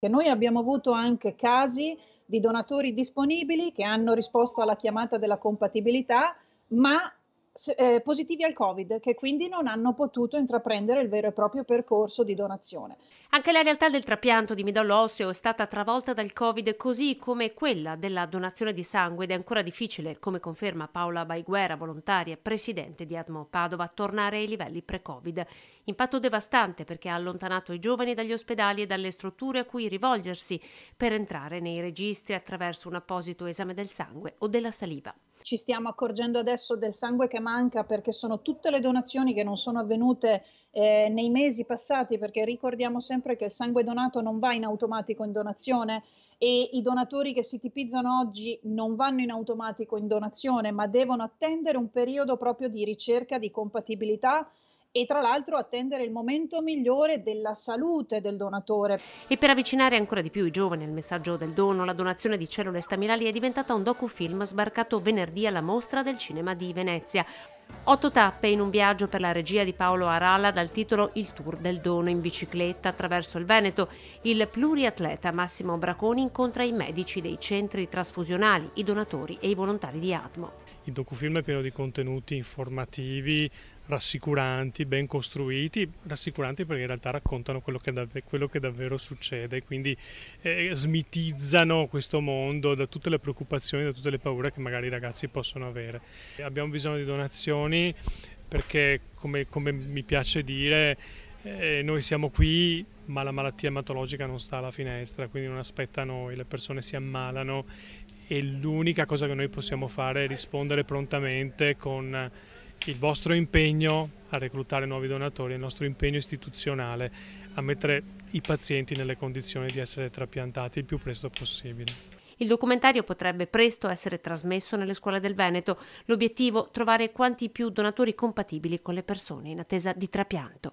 che noi abbiamo avuto anche casi di donatori disponibili che hanno risposto alla chiamata della compatibilità, ma eh, positivi al Covid, che quindi non hanno potuto intraprendere il vero e proprio percorso di donazione. Anche la realtà del trapianto di midollo osseo è stata travolta dal Covid, così come quella della donazione di sangue ed è ancora difficile, come conferma Paola Baiguera, volontaria e presidente di Admo Padova, tornare ai livelli pre-Covid. Impatto devastante perché ha allontanato i giovani dagli ospedali e dalle strutture a cui rivolgersi per entrare nei registri attraverso un apposito esame del sangue o della saliva. Ci stiamo accorgendo adesso del sangue che manca perché sono tutte le donazioni che non sono avvenute eh, nei mesi passati, perché ricordiamo sempre che il sangue donato non va in automatico in donazione e i donatori che si tipizzano oggi non vanno in automatico in donazione, ma devono attendere un periodo proprio di ricerca di compatibilità e tra l'altro attendere il momento migliore della salute del donatore. E per avvicinare ancora di più i giovani al messaggio del dono, la donazione di cellule staminali è diventata un docufilm sbarcato venerdì alla mostra del cinema di Venezia. Otto tappe in un viaggio per la regia di Paolo Aralla dal titolo Il Tour del Dono in bicicletta attraverso il Veneto. Il pluriatleta Massimo Braconi incontra i medici dei centri trasfusionali, i donatori e i volontari di Atmo. Il docufilm è pieno di contenuti informativi, rassicuranti, ben costruiti, rassicuranti perché in realtà raccontano quello che, dav quello che davvero succede, quindi eh, smitizzano questo mondo da tutte le preoccupazioni, da tutte le paure che magari i ragazzi possono avere. Abbiamo bisogno di donazioni situazioni perché come, come mi piace dire eh, noi siamo qui ma la malattia ematologica non sta alla finestra, quindi non aspetta noi, le persone si ammalano e l'unica cosa che noi possiamo fare è rispondere prontamente con il vostro impegno a reclutare nuovi donatori, il nostro impegno istituzionale a mettere i pazienti nelle condizioni di essere trapiantati il più presto possibile. Il documentario potrebbe presto essere trasmesso nelle scuole del Veneto. L'obiettivo? Trovare quanti più donatori compatibili con le persone in attesa di trapianto.